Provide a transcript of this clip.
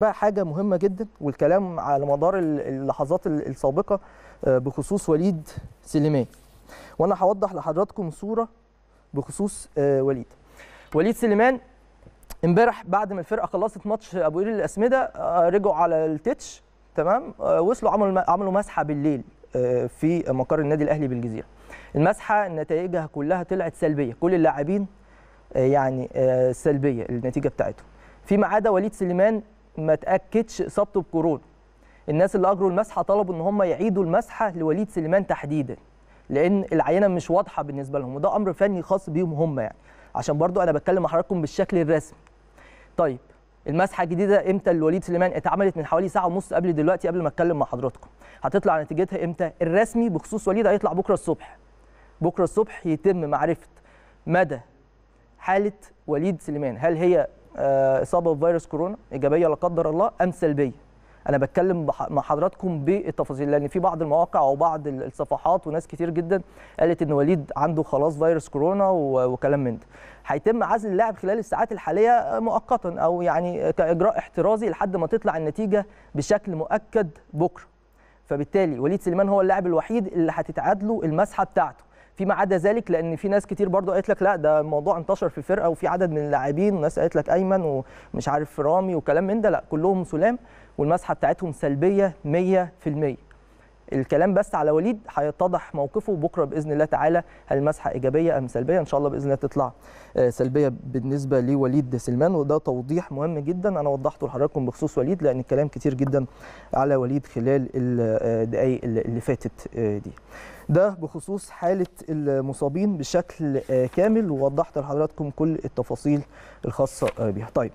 بقى حاجه مهمه جدا والكلام على مدار اللحظات السابقه آه، بخصوص وليد سليمان وانا هوضح لحضراتكم صوره بخصوص آه، وليد وليد سليمان امبارح بعد ما الفرقه خلصت ماتش ابو قير الاسمده آه، رجعوا على التتش تمام وصلوا عملوا عملوا مسحه بالليل في مقر النادي الاهلي بالجزيره المسحه نتائجها كلها طلعت سلبيه كل اللاعبين يعني سلبيه النتيجه بتاعتهم فيما عدا وليد سليمان ما تاكدش اصابته بكورونا الناس اللي اجروا المسحه طلبوا ان هم يعيدوا المسحه لوليد سليمان تحديدا لان العينه مش واضحه بالنسبه لهم وده امر فني خاص بيهم هم يعني عشان برضو انا بتكلم مع حضراتكم بالشكل الرسمي طيب المسحه الجديده امتى لوليد سليمان اتعملت من حوالي ساعه ونص قبل دلوقتي قبل ما اتكلم مع حضراتكم هتطلع نتيجتها امتى الرسمي بخصوص وليد هيطلع بكره الصبح بكره الصبح يتم معرفه مدى حاله وليد سليمان هل هي آه، اصابه بفيروس كورونا ايجابيه لا قدر الله ام سلبيه انا بتكلم مع حضراتكم بالتفاصيل لان في بعض المواقع وبعض الصفحات وناس كتير جدا قالت ان وليد عنده خلاص فيروس كورونا وكلام من ده هيتم عزل اللاعب خلال الساعات الحاليه مؤقتا او يعني كاجراء احترازي لحد ما تطلع النتيجه بشكل مؤكد بكره فبالتالي وليد سليمان هو اللاعب الوحيد اللي هتتعادله المسحه بتاعته فيما عدا ذلك لان في ناس كتير برضو قالت لك لا ده الموضوع انتشر في فرقه وفي عدد من اللاعبين وناس قالت لك ايمن ومش عارف رامي وكلام من ده لا كلهم سلام والمسحه بتاعتهم سلبيه 100% الكلام بس على وليد هيتضح موقفه بكره باذن الله تعالى هل مسحه ايجابيه ام سلبيه ان شاء الله باذن الله تطلع آه، سلبيه بالنسبه لوليد سلمان وده توضيح مهم جدا انا وضحته لحضراتكم بخصوص وليد لان الكلام كتير جدا على وليد خلال آه، الدقائق اللي فاتت آه، دي ده بخصوص حالة المصابين بشكل كامل ووضحت لحضراتكم كل التفاصيل الخاصة بيها طيب